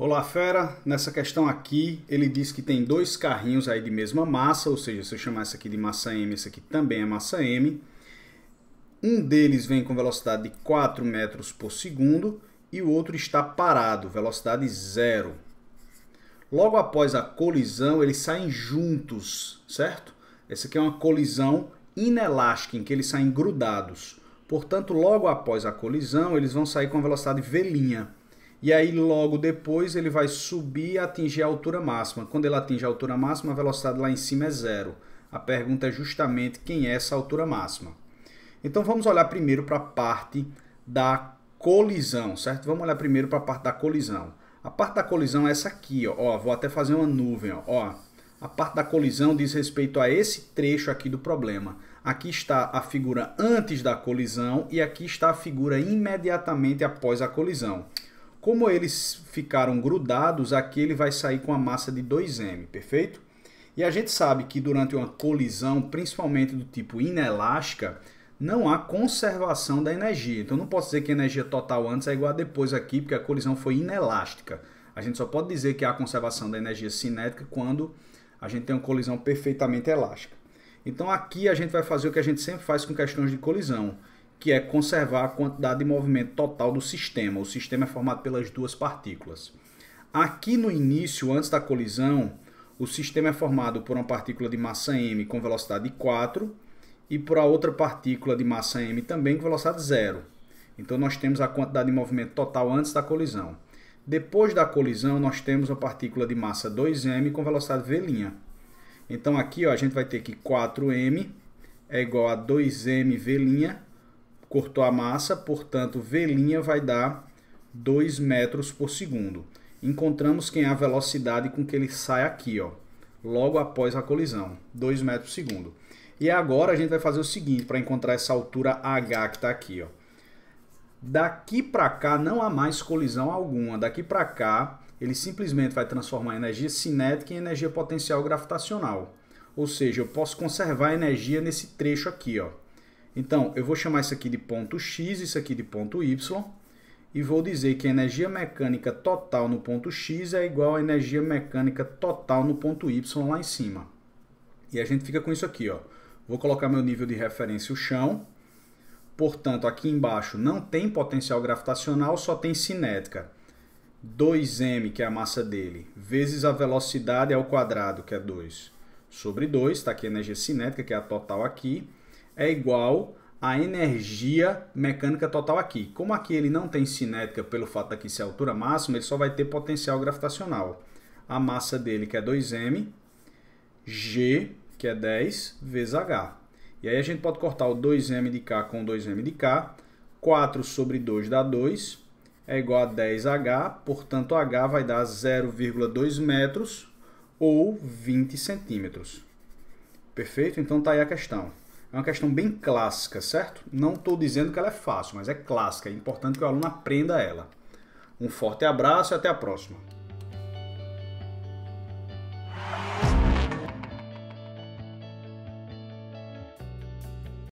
Olá fera, nessa questão aqui ele diz que tem dois carrinhos aí de mesma massa, ou seja, se eu chamar esse aqui de massa m, esse aqui também é massa m. Um deles vem com velocidade de 4 metros por segundo e o outro está parado, velocidade zero. Logo após a colisão eles saem juntos, certo? Essa aqui é uma colisão inelástica em que eles saem grudados. Portanto, logo após a colisão eles vão sair com velocidade v' e aí logo depois ele vai subir e atingir a altura máxima. Quando ele atinge a altura máxima, a velocidade lá em cima é zero. A pergunta é justamente quem é essa altura máxima. Então vamos olhar primeiro para a parte da colisão, certo? Vamos olhar primeiro para a parte da colisão. A parte da colisão é essa aqui, ó. ó vou até fazer uma nuvem, ó. ó. A parte da colisão diz respeito a esse trecho aqui do problema. Aqui está a figura antes da colisão e aqui está a figura imediatamente após a colisão. Como eles ficaram grudados, aqui ele vai sair com a massa de 2m, perfeito? E a gente sabe que durante uma colisão, principalmente do tipo inelástica, não há conservação da energia. Então não posso dizer que a energia total antes é igual a depois aqui, porque a colisão foi inelástica. A gente só pode dizer que há conservação da energia cinética quando a gente tem uma colisão perfeitamente elástica. Então aqui a gente vai fazer o que a gente sempre faz com questões de colisão que é conservar a quantidade de movimento total do sistema. O sistema é formado pelas duas partículas. Aqui no início, antes da colisão, o sistema é formado por uma partícula de massa m com velocidade 4 e por a outra partícula de massa m também com velocidade zero. Então nós temos a quantidade de movimento total antes da colisão. Depois da colisão, nós temos a partícula de massa 2m com velocidade v'. Então aqui ó, a gente vai ter que 4m é igual a 2 v' cortou a massa, portanto, V' vai dar 2 metros por segundo. Encontramos quem é a velocidade com que ele sai aqui, ó, logo após a colisão, 2 metros por segundo. E agora a gente vai fazer o seguinte, para encontrar essa altura H que está aqui. Ó. Daqui para cá não há mais colisão alguma, daqui para cá ele simplesmente vai transformar energia cinética em energia potencial gravitacional. Ou seja, eu posso conservar energia nesse trecho aqui, ó. Então, eu vou chamar isso aqui de ponto X, isso aqui de ponto Y, e vou dizer que a energia mecânica total no ponto X é igual à energia mecânica total no ponto Y lá em cima. E a gente fica com isso aqui, ó. Vou colocar meu nível de referência o chão. Portanto, aqui embaixo não tem potencial gravitacional, só tem cinética. 2m, que é a massa dele, vezes a velocidade ao quadrado, que é 2, sobre 2, está aqui a energia cinética, que é a total aqui, é igual a energia mecânica total aqui. Como aqui ele não tem cinética pelo fato daqui ser a altura máxima, ele só vai ter potencial gravitacional. A massa dele, que é 2m, g, que é 10, vezes h. E aí a gente pode cortar o 2m de k com 2m de k. 4 sobre 2 dá 2, é igual a 10h, portanto h vai dar 0,2 metros ou 20 centímetros. Perfeito? Então está aí a questão. É uma questão bem clássica, certo? Não estou dizendo que ela é fácil, mas é clássica. É importante que o aluno aprenda ela. Um forte abraço e até a próxima.